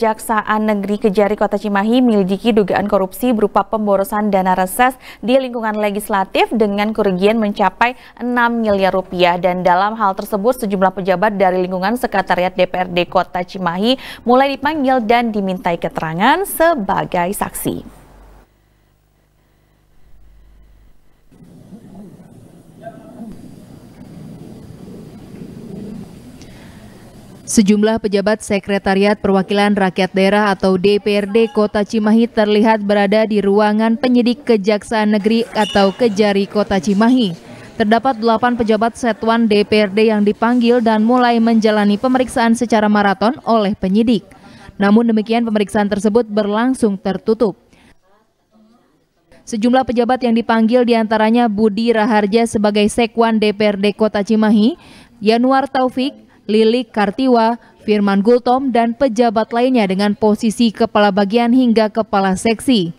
Kejaksaan Negeri Kejari Kota Cimahi menyelidiki dugaan korupsi berupa pemborosan dana reses di lingkungan legislatif dengan kerugian mencapai 6 miliar rupiah dan dalam hal tersebut sejumlah pejabat dari lingkungan Sekretariat DPRD Kota Cimahi mulai dipanggil dan dimintai keterangan sebagai saksi. Sejumlah pejabat Sekretariat Perwakilan Rakyat Daerah atau DPRD Kota Cimahi terlihat berada di ruangan penyidik Kejaksaan Negeri atau Kejari Kota Cimahi. Terdapat 8 pejabat setuan DPRD yang dipanggil dan mulai menjalani pemeriksaan secara maraton oleh penyidik. Namun demikian pemeriksaan tersebut berlangsung tertutup. Sejumlah pejabat yang dipanggil diantaranya Budi Raharja sebagai Sekwan DPRD Kota Cimahi, Yanuar Taufik, Lilik Kartiwa, Firman Gultom, dan pejabat lainnya dengan posisi kepala bagian hingga kepala seksi.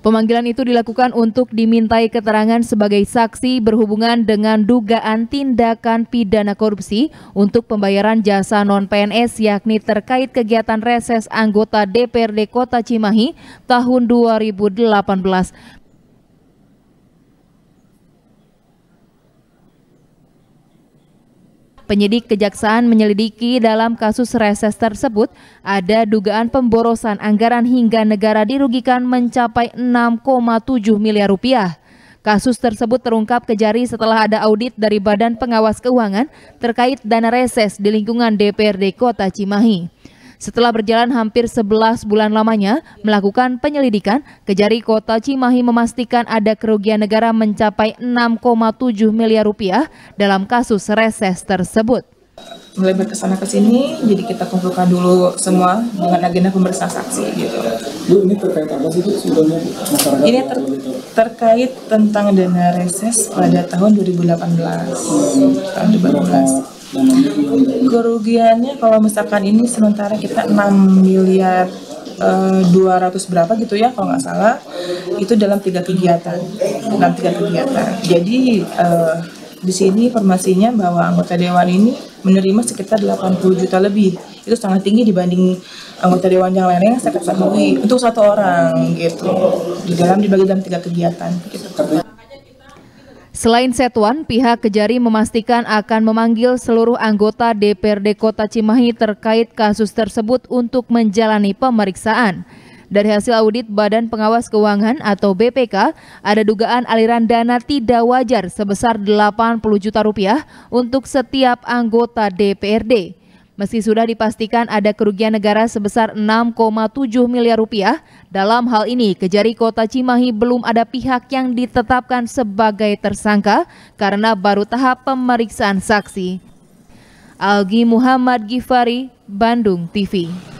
Pemanggilan itu dilakukan untuk dimintai keterangan sebagai saksi berhubungan dengan dugaan tindakan pidana korupsi untuk pembayaran jasa non-PNS yakni terkait kegiatan reses anggota DPRD Kota Cimahi tahun 2018. Penyidik Kejaksaan menyelidiki dalam kasus reses tersebut ada dugaan pemborosan anggaran hingga negara dirugikan mencapai 6,7 miliar rupiah. Kasus tersebut terungkap kejari setelah ada audit dari Badan Pengawas Keuangan terkait dana reses di lingkungan DPRD Kota Cimahi. Setelah berjalan hampir 11 bulan lamanya melakukan penyelidikan, Kejari Kota Cimahi memastikan ada kerugian negara mencapai 6,7 miliar rupiah dalam kasus reses tersebut Mulai berkesana ke sini jadi kita kumpulkan dulu semua dengan agenda pemeriksaan saksi gitu. Bu ini terkait apa sih sebelumnya masyarakat? Ini ter terkait tentang dana reses pada tahun 2018. Hmm. Tahun 2018 kerugiannya kalau misalkan ini sementara kita 6 miliar e, eh, 200 berapa gitu ya kalau nggak salah itu dalam tiga kegiatan dalam tiga kegiatan jadi e, di sini informasinya bahwa anggota dewan ini menerima sekitar 80 juta lebih itu sangat tinggi dibanding anggota dewan yang lainnya yang saya ketahui untuk satu orang gitu di dalam dibagi dalam tiga kegiatan gitu. Selain Setuan, pihak Kejari memastikan akan memanggil seluruh anggota DPRD Kota Cimahi terkait kasus tersebut untuk menjalani pemeriksaan. Dari hasil audit Badan Pengawas Keuangan atau BPK, ada dugaan aliran dana tidak wajar sebesar 80 juta rupiah untuk setiap anggota DPRD. Meski sudah dipastikan ada kerugian negara sebesar 6,7 miliar rupiah, dalam hal ini Kejari Kota Cimahi belum ada pihak yang ditetapkan sebagai tersangka karena baru tahap pemeriksaan saksi. Algi Muhammad Gifari, Bandung TV.